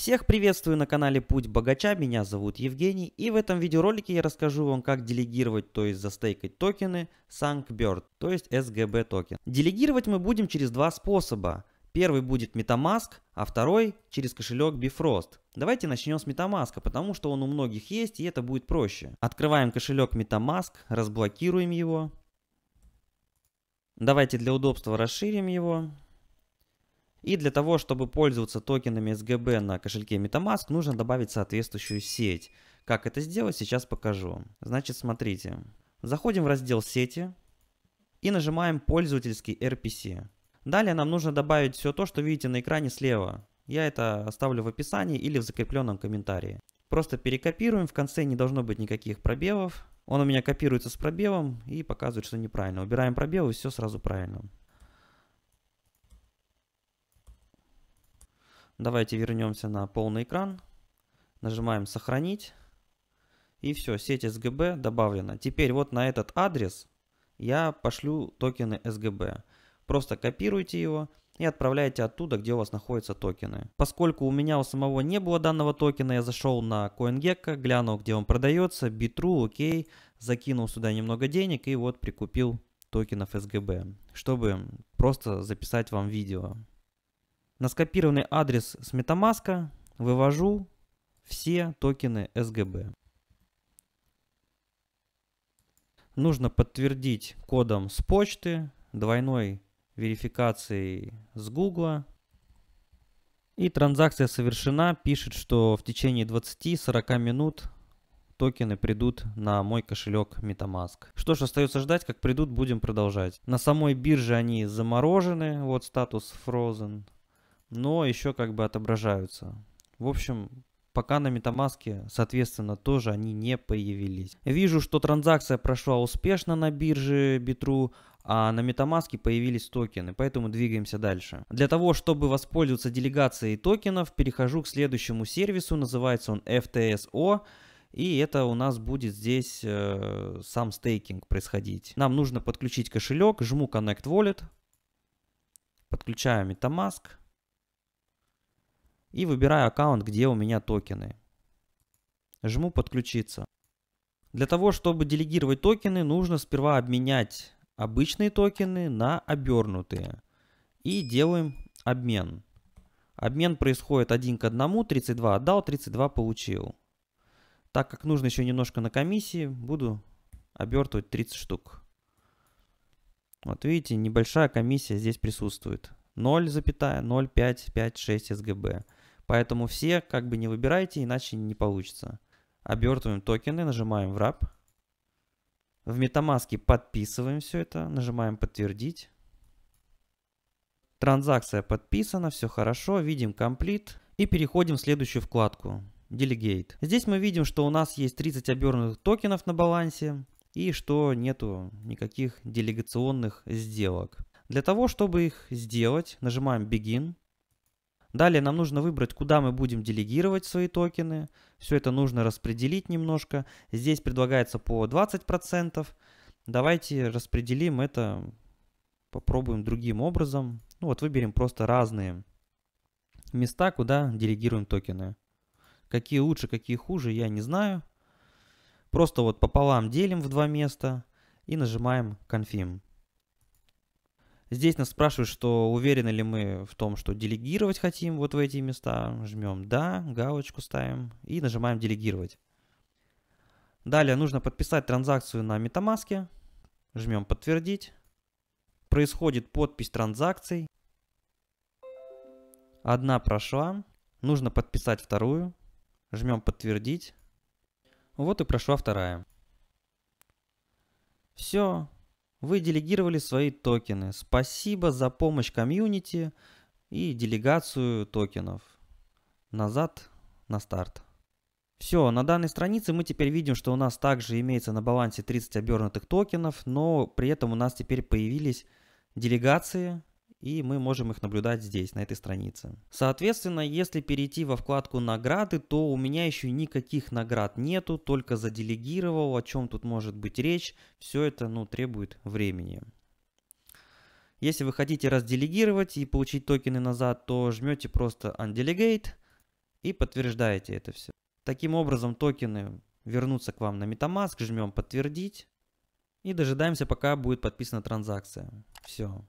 Всех приветствую на канале Путь Богача, меня зовут Евгений и в этом видеоролике я расскажу вам как делегировать, то есть застейкать токены Sankbird, то есть SGB токен. Делегировать мы будем через два способа. Первый будет MetaMask, а второй через кошелек Bifrost. Давайте начнем с MetaMask, потому что он у многих есть и это будет проще. Открываем кошелек MetaMask, разблокируем его. Давайте для удобства расширим его. И для того, чтобы пользоваться токенами SGB на кошельке Metamask, нужно добавить соответствующую сеть. Как это сделать, сейчас покажу. Значит, смотрите. Заходим в раздел «Сети» и нажимаем «Пользовательский RPC». Далее нам нужно добавить все то, что видите на экране слева. Я это оставлю в описании или в закрепленном комментарии. Просто перекопируем, в конце не должно быть никаких пробелов. Он у меня копируется с пробелом и показывает, что неправильно. Убираем пробел и все сразу правильно. Давайте вернемся на полный экран. Нажимаем «Сохранить». И все, сеть SGB добавлена. Теперь вот на этот адрес я пошлю токены SGB. Просто копируйте его и отправляйте оттуда, где у вас находятся токены. Поскольку у меня у самого не было данного токена, я зашел на CoinGecko, глянул, где он продается, Bitrue, окей, закинул сюда немного денег и вот прикупил токенов SGB, чтобы просто записать вам видео на скопированный адрес с MetaMask вывожу все токены SGB. Нужно подтвердить кодом с почты, двойной верификацией с Google. И транзакция совершена. Пишет, что в течение 20-40 минут токены придут на мой кошелек MetaMask. Что ж, остается ждать, как придут, будем продолжать. На самой бирже они заморожены, вот статус Frozen но еще как бы отображаются. В общем, пока на MetaMask, соответственно, тоже они не появились. Вижу, что транзакция прошла успешно на бирже Bitrue, а на MetaMask появились токены, поэтому двигаемся дальше. Для того, чтобы воспользоваться делегацией токенов, перехожу к следующему сервису, называется он FTSO. И это у нас будет здесь э, сам стейкинг происходить. Нам нужно подключить кошелек, жму Connect Wallet, подключаю MetaMask, и выбираю аккаунт, где у меня токены. Жму «Подключиться». Для того, чтобы делегировать токены, нужно сперва обменять обычные токены на обернутые. И делаем обмен. Обмен происходит один к одному, 32 отдал, 32 получил. Так как нужно еще немножко на комиссии, буду обертывать 30 штук. Вот видите, небольшая комиссия здесь присутствует. 0,055,6 СГБ. Поэтому все как бы не выбирайте, иначе не получится. Обертываем токены, нажимаем Wrap. В MetaMask подписываем все это, нажимаем подтвердить. Транзакция подписана, все хорошо, видим Complete и переходим в следующую вкладку Delegate. Здесь мы видим, что у нас есть 30 обернутых токенов на балансе и что нету никаких делегационных сделок. Для того, чтобы их сделать, нажимаем Begin, Далее нам нужно выбрать, куда мы будем делегировать свои токены. Все это нужно распределить немножко. Здесь предлагается по 20%. Давайте распределим это, попробуем другим образом. Ну вот выберем просто разные места, куда делегируем токены. Какие лучше, какие хуже, я не знаю. Просто вот пополам делим в два места и нажимаем Confirm. Здесь нас спрашивают, что уверены ли мы в том, что делегировать хотим вот в эти места. Жмем «Да», галочку ставим и нажимаем «Делегировать». Далее нужно подписать транзакцию на MetaMask. Жмем «Подтвердить». Происходит подпись транзакций. Одна прошла. Нужно подписать вторую. Жмем «Подтвердить». Вот и прошла вторая. Все, вы делегировали свои токены. Спасибо за помощь комьюнити и делегацию токенов. Назад на старт. Все, на данной странице мы теперь видим, что у нас также имеется на балансе 30 обернутых токенов, но при этом у нас теперь появились делегации, и мы можем их наблюдать здесь, на этой странице. Соответственно, если перейти во вкладку «Награды», то у меня еще никаких наград нету, только заделегировал, о чем тут может быть речь. Все это ну, требует времени. Если вы хотите разделегировать и получить токены назад, то жмете просто «Undelegate» и подтверждаете это все. Таким образом, токены вернутся к вам на MetaMask, жмем «Подтвердить» и дожидаемся, пока будет подписана транзакция. Все.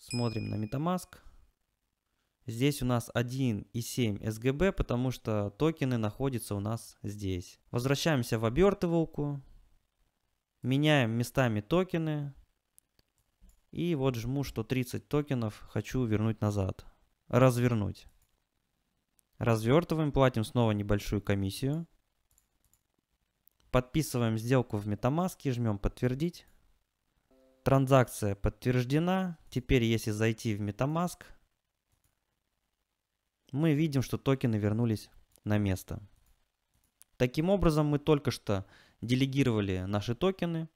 Смотрим на Metamask. Здесь у нас 1,7 SGB, потому что токены находятся у нас здесь. Возвращаемся в обертывалку. Меняем местами токены. И вот жму, что 30 токенов хочу вернуть назад. Развернуть. Развертываем, платим снова небольшую комиссию. Подписываем сделку в MetaMask, и жмем подтвердить. Транзакция подтверждена. Теперь, если зайти в Metamask, мы видим, что токены вернулись на место. Таким образом, мы только что делегировали наши токены,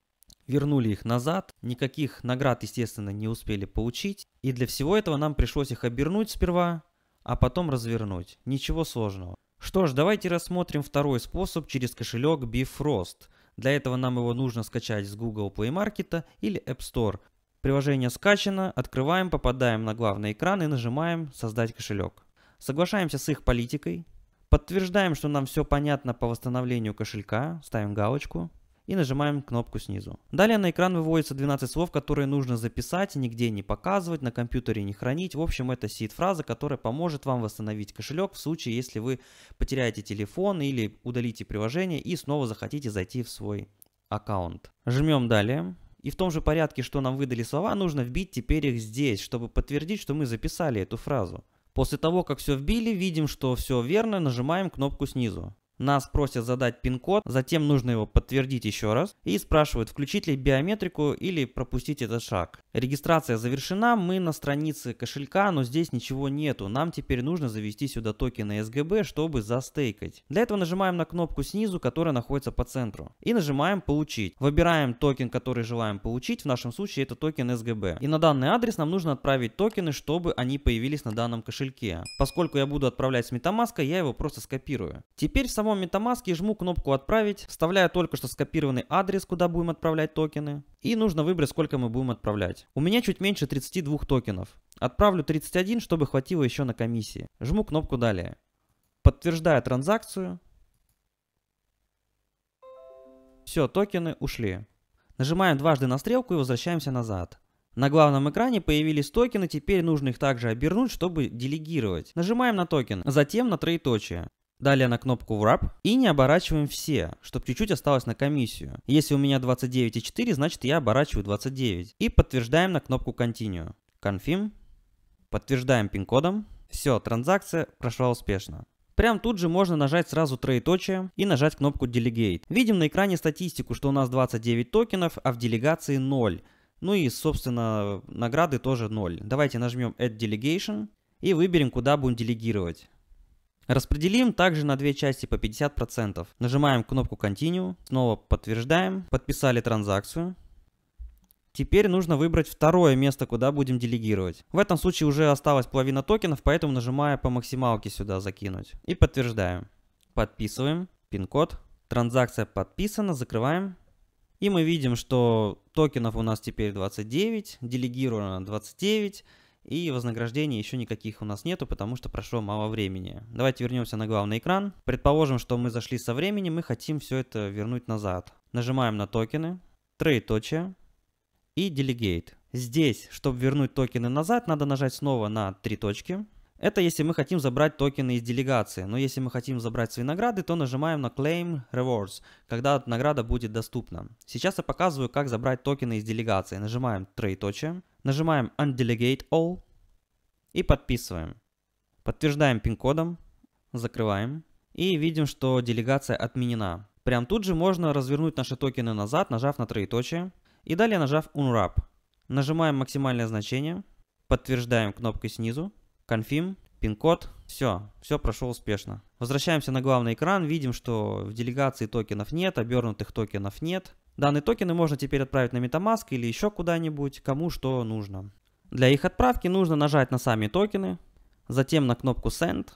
вернули их назад, никаких наград, естественно, не успели получить. И для всего этого нам пришлось их обернуть сперва, а потом развернуть. Ничего сложного. Что ж, давайте рассмотрим второй способ через кошелек Bifrost – для этого нам его нужно скачать с Google Play Market или App Store. Приложение скачано, открываем, попадаем на главный экран и нажимаем «Создать кошелек». Соглашаемся с их политикой, подтверждаем, что нам все понятно по восстановлению кошелька, ставим галочку – и нажимаем кнопку снизу. Далее на экран выводится 12 слов, которые нужно записать, нигде не показывать, на компьютере не хранить. В общем, это сид-фраза, которая поможет вам восстановить кошелек в случае, если вы потеряете телефон или удалите приложение и снова захотите зайти в свой аккаунт. Жмем далее. И в том же порядке, что нам выдали слова, нужно вбить теперь их здесь, чтобы подтвердить, что мы записали эту фразу. После того, как все вбили, видим, что все верно, нажимаем кнопку снизу. Нас просят задать пин-код, затем нужно его подтвердить еще раз и спрашивают, включить ли биометрику или пропустить этот шаг. Регистрация завершена, мы на странице кошелька, но здесь ничего нету. Нам теперь нужно завести сюда токены SGB, чтобы застейкать. Для этого нажимаем на кнопку снизу, которая находится по центру. И нажимаем «Получить». Выбираем токен, который желаем получить, в нашем случае это токен SGB. И на данный адрес нам нужно отправить токены, чтобы они появились на данном кошельке. Поскольку я буду отправлять с MetaMask, я его просто скопирую. Теперь в самом самом MetaMask жму кнопку «Отправить», вставляя только что скопированный адрес, куда будем отправлять токены. И нужно выбрать, сколько мы будем отправлять. У меня чуть меньше 32 токенов. Отправлю 31, чтобы хватило еще на комиссии. Жму кнопку «Далее». Подтверждаю транзакцию. Все, токены ушли. Нажимаем дважды на стрелку и возвращаемся назад. На главном экране появились токены, теперь нужно их также обернуть, чтобы делегировать. Нажимаем на токен, затем на троеточие далее на кнопку Wrap и не оборачиваем все, чтобы чуть-чуть осталось на комиссию. Если у меня 29,4, значит я оборачиваю 29. И подтверждаем на кнопку Continue. Confirm. Подтверждаем пин-кодом. Все, транзакция прошла успешно. Прям тут же можно нажать сразу троеточие и нажать кнопку Delegate. Видим на экране статистику, что у нас 29 токенов, а в делегации 0. Ну и, собственно, награды тоже 0. Давайте нажмем Add Delegation и выберем, куда будем делегировать. Распределим также на две части по 50%. Нажимаем кнопку Continue, снова подтверждаем, подписали транзакцию. Теперь нужно выбрать второе место, куда будем делегировать. В этом случае уже осталась половина токенов, поэтому нажимаю по максималке сюда закинуть. И подтверждаем. Подписываем пин-код. Транзакция подписана, закрываем. И мы видим, что токенов у нас теперь 29, делегировано 29. И вознаграждений еще никаких у нас нету, потому что прошло мало времени. Давайте вернемся на главный экран. Предположим, что мы зашли со временем мы хотим все это вернуть назад. Нажимаем на токены, троеточие и Delegate. Здесь, чтобы вернуть токены назад, надо нажать снова на три точки. Это если мы хотим забрать токены из делегации. Но если мы хотим забрать с винограды, то нажимаем на Claim Rewards, когда награда будет доступна. Сейчас я показываю, как забрать токены из делегации. Нажимаем троеточие, нажимаем Undelegate All и подписываем. Подтверждаем пин-кодом, закрываем и видим, что делегация отменена. Прям тут же можно развернуть наши токены назад, нажав на троеточие и далее нажав Unwrap. Нажимаем максимальное значение, подтверждаем кнопкой снизу конфим, пин-код, все, все прошло успешно. Возвращаемся на главный экран, видим, что в делегации токенов нет, обернутых токенов нет. Данные токены можно теперь отправить на Metamask или еще куда-нибудь, кому что нужно. Для их отправки нужно нажать на сами токены, затем на кнопку Send,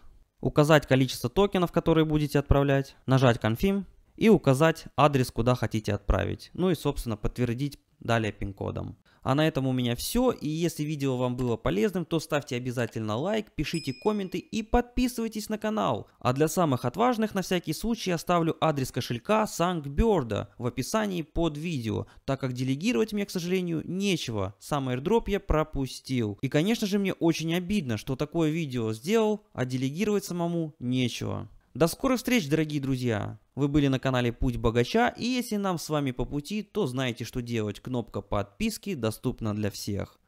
указать количество токенов, которые будете отправлять, нажать Confirm и указать адрес, куда хотите отправить. Ну и, собственно, подтвердить далее пин-кодом. А на этом у меня все. И если видео вам было полезным, то ставьте обязательно лайк, пишите комменты и подписывайтесь на канал. А для самых отважных на всякий случай оставлю адрес кошелька Санкберда в описании под видео, так как делегировать мне, к сожалению, нечего. Сам airdrop я пропустил. И, конечно же, мне очень обидно, что такое видео сделал, а делегировать самому нечего. До скорых встреч, дорогие друзья! Вы были на канале Путь Богача, и если нам с вами по пути, то знаете, что делать. Кнопка подписки доступна для всех.